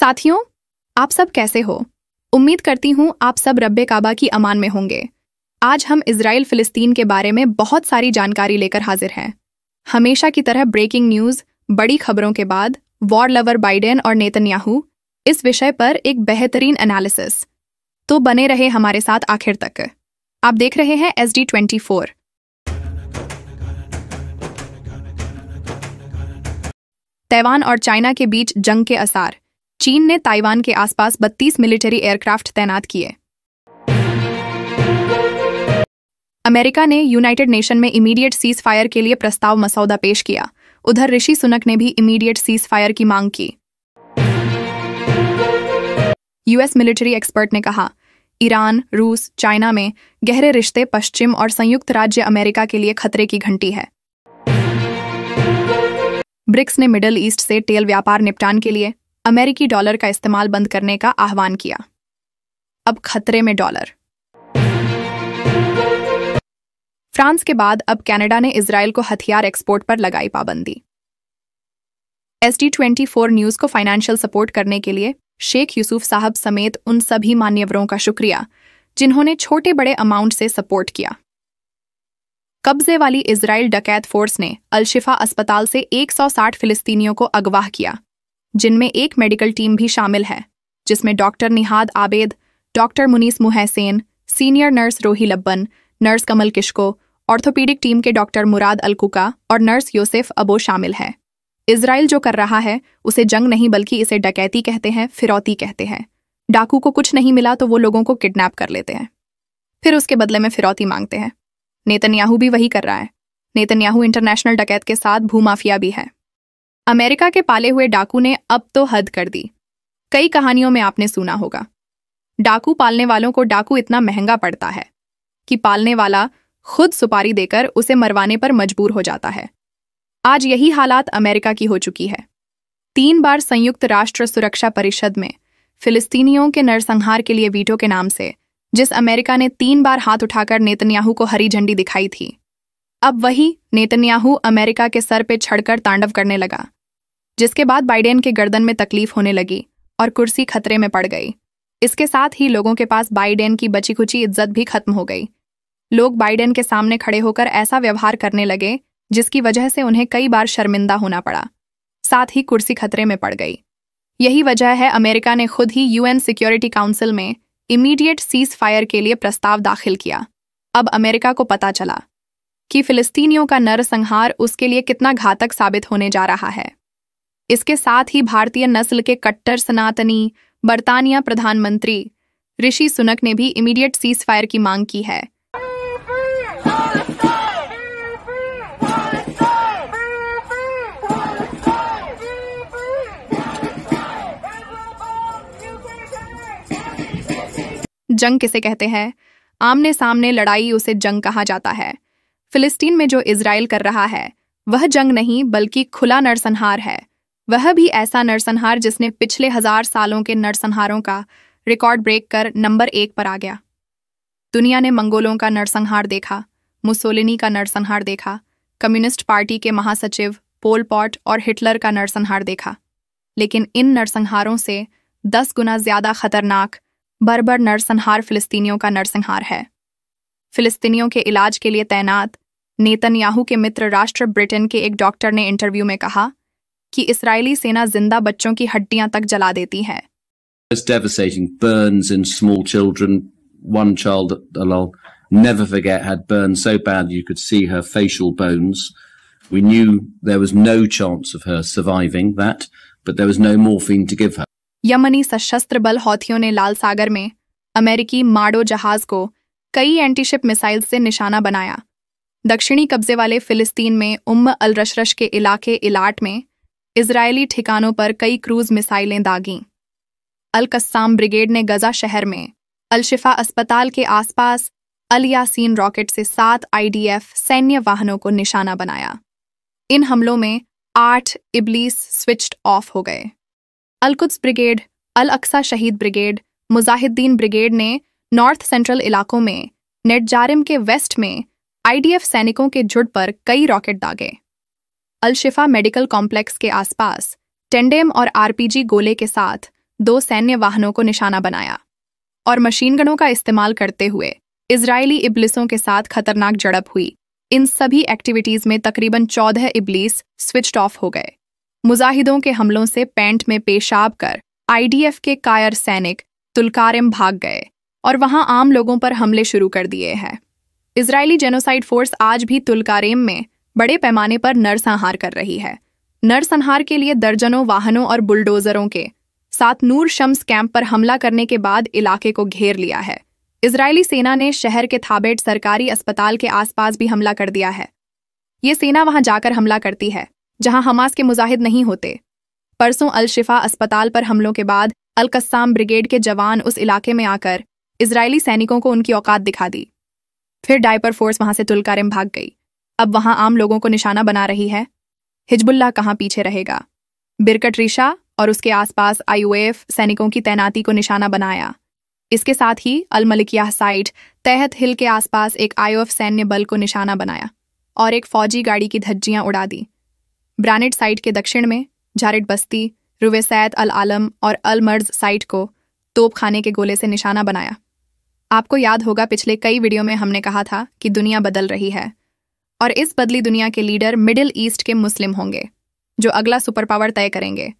साथियों आप सब कैसे हो उम्मीद करती हूँ आप सब रब्बे काबा की अमान में होंगे आज हम इसराइल फिलिस्तीन के बारे में बहुत सारी जानकारी लेकर हाजिर हैं हमेशा की तरह ब्रेकिंग न्यूज़ बड़ी खबरों के बाद वॉर लवर बाइडेन और नेतन्याहू इस विषय पर एक बेहतरीन एनालिसिस तो बने रहे हमारे साथ आखिर तक आप देख रहे हैं S D twenty four Taiwan और चाइना के बीच जंग के आसार चीन ने ताइवान के आसपास 32 मिलिट्री एयरक्राफ्ट तैनात किए अमेरिका ने यूनाइटेड नेशन में इमीडिएट सीज फायर के लिए प्रस्ताव मसौदा पेश किया उधर ऋषि सुनक ने भी इमीडिएट सीज फायर की मांग की यूएस मिलिट्री एक्सपर्ट ने कहा ईरान रूस चाइना में गहरे रिश्ते पश्चिम और संयुक्त राज्य अमेरिका के लिए खतरे की घंटी है ब्रिक्स ने मिडल ईस्ट से तेल व्यापार निपटान के लिए अमेरिकी डॉलर का इस्तेमाल बंद करने का आह्वान किया अब खतरे में डॉलर फ्रांस के बाद अब कनाडा ने इसराइल को हथियार एक्सपोर्ट पर लगाई पाबंदी S D twenty four news को फाइनेंशियल सपोर्ट करने के लिए शेख यूसुफ साहब समेत उन सभी मान्यवरों का शुक्रिया जिन्होंने छोटे बड़े अमाउंट से सपोर्ट किया कब्जे वाली इसराइल डकैत फोर्स ने अलशिफा अस्पताल से 160 फिलिस्तीनियों को अगवाह किया जिनमें एक मेडिकल टीम भी शामिल है जिसमें doctor Nihad Abed doctor Munis Muhaisen senior nurse Rohi Labban nurse Kamal Kishko orthopaedic team के डॉक्टर मुराद अलकुका और नर्स योसेफ अबो शामिल है इसराइल जो कर रहा है उसे जंग नहीं बल्कि इसे डकैती कहते हैं फिरौती कहते हैं डाकू को कुछ नहीं मिला तो वो लोगों को किडनैप कर लेते हैं फिर उसके बदले में फिरौती मांगते हैं नेतन्याहू भी वही कर रहा है नेतन्याहू इंटरनेशनल डकैत के साथ भूमाफिया भी है अमेरिका के पाले हुए डाकू ने अब तो हद कर दी कई कहानियों में आपने सुना होगा डाकू पालने वालों को डाकू इतना महंगा पड़ता है कि पालने वाला खुद सुपारी देकर उसे मरवाने पर मजबूर हो जाता है आज यही हालात अमेरिका की हो चुकी है तीन बार संयुक्त राष्ट्र सुरक्षा परिषद में फिलिस्तीनियों के नरसंहार के लिए वीटो के नाम से जिस अमेरिका ने तीन बार हाथ उठाकर नेतन्याहू को हरी झंडी दिखाई थी अब वही नेतन्याहू अमेरिका के सर पे छड़कर तांडव करने लगा जिसके बाद बाइडेन के गर्दन में तकलीफ होने लगी और कुर्सी खतरे में पड़ गई इसके साथ ही लोगों के पास बाइडेन की बची खुची इज्जत भी खत्म हो गई लोग बाइडेन के सामने खड़े होकर ऐसा व्यवहार करने लगे जिसकी वजह से उन्हें कई बार शर्मिंदा होना पड़ा साथ ही कुर्सी खतरे में पड़ गई यही वजह है अमेरिका ने खुद ही यूएन सिक्योरिटी काउंसिल में इमीडिएट सीज फायर के लिए प्रस्ताव दाखिल किया अब अमेरिका को पता चला कि फिलिस्तीनियों का नरसंहार उसके लिए कितना घातक साबित होने जा रहा है इसके साथ ही भारतीय नस्ल के कट्टर सनातनी बर्तानिया प्रधानमंत्री ऋषि सुनक ने भी इमीडिएट सीज फायर की मांग की है जंग किसे कहते हैं आमने सामने लड़ाई उसे जंग कहा जाता है फिलिस्तीन में जो इसराइल कर रहा है वह जंग नहीं बल्कि खुला नरसंहार है वह भी ऐसा नरसंहार जिसने पिछले हजार सालों के नरसंहारों का रिकॉर्ड ब्रेक कर नंबर एक पर आ गया दुनिया ने मंगोलों का नरसंहार देखा मुसोलिनी का नरसंहार देखा कम्युनिस्ट पार्टी के महासचिव पोल पॉट और हिटलर का नरसंहार देखा लेकिन इन नरसंहारों से दस गुना ज्यादा खतरनाक बर्बर नरसंहार फिलिस्तीनियों का नरसंहार है फिलिस्तीनियों के इलाज के लिए तैनात नेतन्याहू के मित्र राष्ट्र ब्रिटेन के एक डॉक्टर ने इंटरव्यू में कहा कि इजरायली सेना जिंदा बच्चों की हड्डियां तक जला देती है It's devastating burns in small children. One child that I'll never forget had burns so bad you could see her facial bones. We knew there was no chance of her surviving that, but there was no morphine to give her. यमनी सशस्त्र बल हौथियों ने लाल सागर में अमेरिकी माडो जहाज को कई antiship missile से निशाना बनाया दक्षिणी कब्जे वाले फिलिस्तीन में उम्म अल रशरश के इलाके इलाट में इसराइली ठिकानों पर कई क्रूज मिसाइलें दागीं अलकस्साम ब्रिगेड ने गजा शहर में अलशिफा अस्पताल के आसपास अल यासीन रॉकेट से सात आईडीएफ सैन्य वाहनों को निशाना बनाया इन हमलों में आठ इबलीस स्विच्ड ऑफ हो गए अलकुद्स ब्रिगेड अल अक्सा शहीद ब्रिगेड मुजाहिद्दीन ब्रिगेड ने नॉर्थ सेंट्रल इलाकों में नेटजारिम के वेस्ट में आईडीएफ सैनिकों के जुड़ पर कई रॉकेट दागे अलशिफा मेडिकल कॉम्प्लेक्स के आसपास टेंडेम और आरपीजी गोले के साथ दो सैन्य वाहनों को निशाना बनाया और मशीनगणों का इस्तेमाल करते हुए इजरायली इबलिसों के साथ खतरनाक झड़प हुई इन सभी एक्टिविटीज में तकरीबन चौदह इबलीस स्विच ऑफ हो गए मुजाहिदों के हमलों से पैंट में पेशाब कर आईडीएफ के कायर सैनिक तुलकारिम भाग गए और वहां आम लोगों पर हमले शुरू कर दिए हैं इजरायली जेनोसाइड फोर्स आज भी तुलकारेम में बड़े पैमाने पर नरसंहार कर रही है नरसंहार के लिए दर्जनों वाहनों और बुलडोजरों के साथ नूर शम्स कैंप पर हमला करने के बाद इलाके को घेर लिया है इजरायली सेना ने शहर के थाबेट सरकारी अस्पताल के आसपास भी हमला कर दिया है ये सेना वहां जाकर हमला करती है जहां हमास के मुजाहिद नहीं होते परसों अलशिफा अस्पताल पर हमलों के बाद अलकस्साम ब्रिगेड के जवान उस इलाके में आकर इसराइली सैनिकों को उनकी औकात दिखा दी फिर डायपर फोर्स वहां से तुलकारिम भाग गई अब वहां आम लोगों को निशाना बना रही है हिजबुल्ला कहां पीछे रहेगा बिरकट रिशा और उसके आसपास आईयूएफ सैनिकों की तैनाती को निशाना बनाया इसके साथ ही अल मलिकिया साइड तहत हिल के आसपास एक आईओएफ सैन्य बल को निशाना बनाया और एक फौजी गाड़ी की धज्जियां उड़ा दी ब्रानिड साइट के दक्षिण में झारिड बस्ती रुवेसैद अल आलम और अल मर्ज साइट को तोप खाने के गोले से निशाना बनाया आपको याद होगा पिछले कई वीडियो में हमने कहा था कि दुनिया बदल रही है और इस बदली दुनिया के लीडर मिडिल ईस्ट के मुस्लिम होंगे जो अगला सुपर पावर तय करेंगे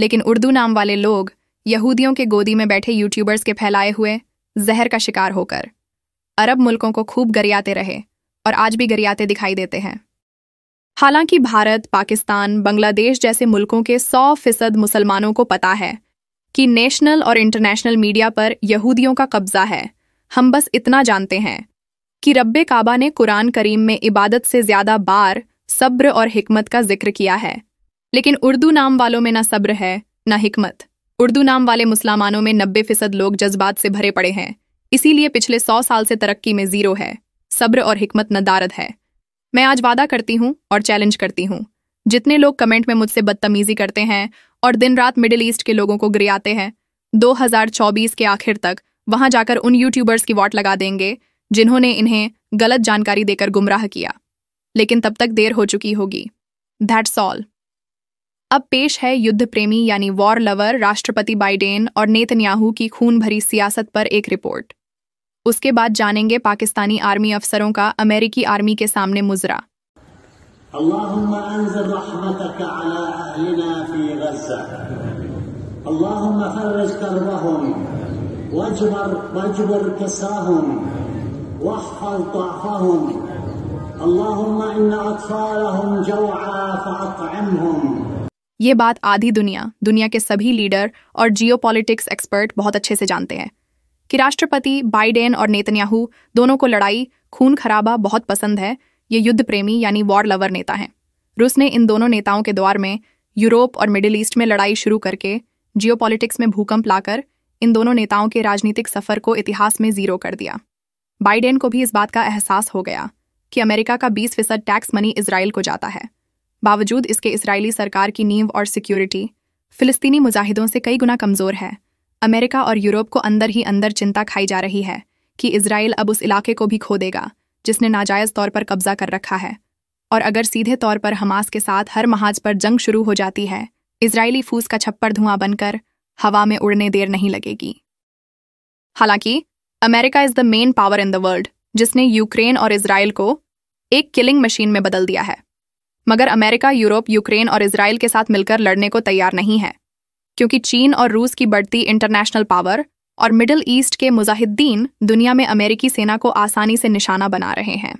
लेकिन उर्दू नाम वाले लोग यहूदियों के गोदी में बैठे यूट्यूबर्स के फैलाए हुए जहर का शिकार होकर अरब मुल्कों को खूब गरियाते रहे और आज भी गरियाते दिखाई देते हैं हालांकि भारत पाकिस्तान बांग्लादेश जैसे मुल्कों के सौ फीसद मुसलमानों को पता है कि नेशनल और इंटरनेशनल मीडिया पर यहूदियों का कब्जा है हम बस इतना जानते हैं कि रब्बे काबा ने कुरान करीम में इबादत से ज़्यादा बार सब्र और हिकमत का जिक्र किया है लेकिन उर्दू नाम वालों में ना सब्र है ना हिकमत उर्दू नाम वाले मुसलमानों में नब्बे फीसद लोग जज्बात से भरे पड़े हैं इसीलिए पिछले सौ साल से तरक्की में जीरो है सब्र और हिकमत नदारद है मैं आज वादा करती हूँ और चैलेंज करती हूँ जितने लोग कमेंट में मुझसे बदतमीजी करते हैं और दिन रात मिडिल ईस्ट के लोगों को गिरियाते हैं 2024 के आखिर तक वहां जाकर उन यूट्यूबर्स की वाट लगा देंगे जिन्होंने इन्हें गलत जानकारी देकर गुमराह किया लेकिन तब तक देर हो चुकी होगी दैट्स ऑल अब पेश है युद्ध प्रेमी यानी वॉर लवर राष्ट्रपति बाइडेन और नेतन्याहू की खून भरी सियासत पर एक रिपोर्ट उसके बाद जानेंगे पाकिस्तानी आर्मी अफसरों का अमेरिकी आर्मी के सामने मुजरा اللهم رحمتك على في اللهم فرج كربهم واجبر واجبر كساهم واخفض ضعفهم اللهم ان اطفالهم جوعا فاطعمهم ये बात आधी दुनिया दुनिया के सभी लीडर और जियोपॉलिटिक्स एक्सपर्ट बहुत अच्छे से जानते हैं कि राष्ट्रपति बाइडेन और नेतन्याहू दोनों को लड़ाई खून खराबा बहुत पसंद है ये युद्ध प्रेमी यानी वॉर लवर नेता हैं रूस ने इन दोनों नेताओं के द्वार में यूरोप और मिडिल ईस्ट में लड़ाई शुरू करके जियोपॉलिटिक्स में भूकंप लाकर इन दोनों नेताओं के राजनीतिक सफर को इतिहास में जीरो कर दिया बाइडेन को भी इस बात का एहसास हो गया कि अमेरिका का 20 फीसद टैक्स मनी इसराइल को जाता है बावजूद इसके इसराइली सरकार की नींव और सिक्योरिटी फिलिस्तीनी मुजाहिदों से कई गुना कमज़ोर है अमेरिका और यूरोप को अंदर ही अंदर चिंता खाई जा रही है कि इसराइल अब उस इलाके को भी खो देगा जिसने नाजायज तौर पर कब्जा कर रखा है और अगर सीधे तौर पर हमास के साथ हर महाज पर जंग शुरू हो जाती है इसराइली फूस का छप्पर धुआं बनकर हवा में उड़ने देर नहीं लगेगी हालांकि America is the main power in the world जिसने यूक्रेन और इसराइल को एक किलिंग मशीन में बदल दिया है मगर अमेरिका यूरोप यूक्रेन और इसराइल के साथ मिलकर लड़ने को तैयार नहीं है क्योंकि चीन और रूस की बढ़ती इंटरनेशनल पावर और मिडिल ईस्ट के मुजाहिदीन दुनिया में अमेरिकी सेना को आसानी से निशाना बना रहे हैं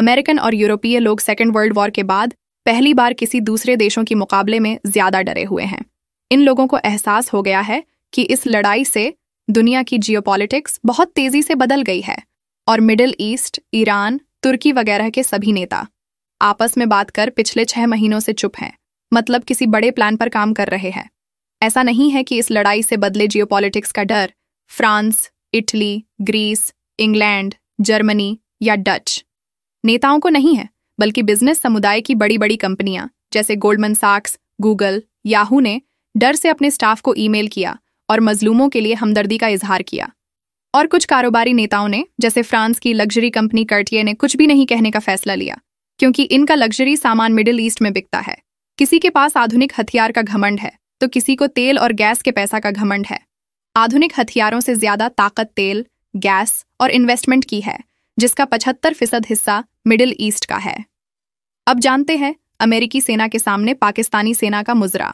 अमेरिकन और यूरोपीय लोग सेकेंड वर्ल्ड वॉर के बाद पहली बार किसी दूसरे देशों के मुकाबले में ज्यादा डरे हुए हैं इन लोगों को एहसास हो गया है कि इस लड़ाई से दुनिया की जियोपॉलिटिक्स बहुत तेजी से बदल गई है और मिडिल ईस्ट ईरान तुर्की वगैरह के सभी नेता आपस में बात कर पिछले छह महीनों से चुप हैं मतलब किसी बड़े प्लान पर काम कर रहे हैं ऐसा नहीं है कि इस लड़ाई से बदले जियोपॉलिटिक्स का डर France Italy Greece England Germany या डच नेताओं को नहीं है बल्कि बिजनेस समुदाय की बड़ी बड़ी कंपनियां जैसे गोल्डमन साक्स गूगल याहू ने डर से अपने स्टाफ को ईमेल किया और मजलूमों के लिए हमदर्दी का इजहार किया और कुछ कारोबारी नेताओं ने जैसे फ्रांस की लग्जरी कंपनी कर्टिये ने कुछ भी नहीं कहने का फैसला लिया क्योंकि इनका लग्जरी सामान मिडिल ईस्ट में बिकता है किसी के पास आधुनिक हथियार का घमंड है तो किसी को तेल और गैस के पैसा का घमंड है आधुनिक हथियारों से ज्यादा ताकत तेल गैस और इन्वेस्टमेंट की है जिसका 75 फीसद हिस्सा मिडिल ईस्ट का है अब जानते हैं अमेरिकी सेना के सामने पाकिस्तानी सेना का मुजरा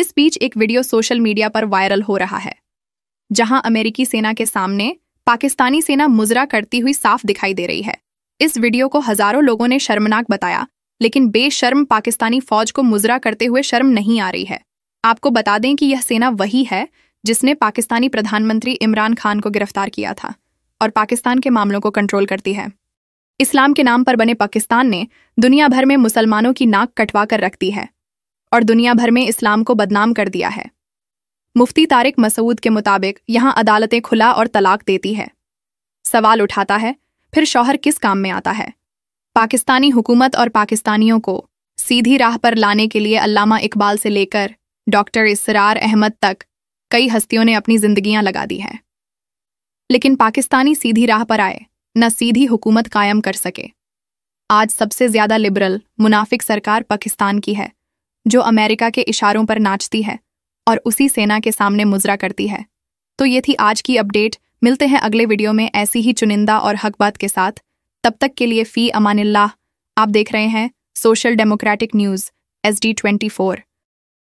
इस बीच एक वीडियो सोशल मीडिया पर वायरल हो रहा है जहां अमेरिकी सेना के सामने पाकिस्तानी सेना मुजरा करती हुई साफ दिखाई दे रही है इस वीडियो को हजारों लोगों ने शर्मनाक बताया लेकिन बेशर्म पाकिस्तानी फौज को मुजरा करते हुए शर्म नहीं आ रही है आपको बता दें कि यह सेना वही है जिसने पाकिस्तानी प्रधानमंत्री इमरान खान को गिरफ्तार किया था और पाकिस्तान के मामलों को कंट्रोल करती है इस्लाम के नाम पर बने पाकिस्तान ने दुनिया भर में मुसलमानों की नाक कटवा कर रख दी है और दुनिया भर में इस्लाम को बदनाम कर दिया है मुफ्ती तारिक मसूद के मुताबिक यहां अदालतें खुला और तलाक देती है सवाल उठाता है फिर शौहर किस काम में आता है पाकिस्तानी हुकूमत और पाकिस्तानियों को सीधी राह पर लाने के लिए अल्लामा इकबाल से लेकर डॉक्टर इसरार अहमद तक कई हस्तियों ने अपनी जिंदगियां लगा दी हैं लेकिन पाकिस्तानी सीधी राह पर आए न सीधी हुकूमत कायम कर सके आज सबसे ज्यादा लिबरल मुनाफिक सरकार पाकिस्तान की है जो अमेरिका के इशारों पर नाचती है और उसी सेना के सामने मुजरा करती है तो ये थी आज की अपडेट मिलते हैं अगले वीडियो में ऐसी ही चुनिंदा और हक बात के साथ तब तक के लिए फ़ी अमानिल्लाह आप देख रहे हैं social democratic news S D twenty four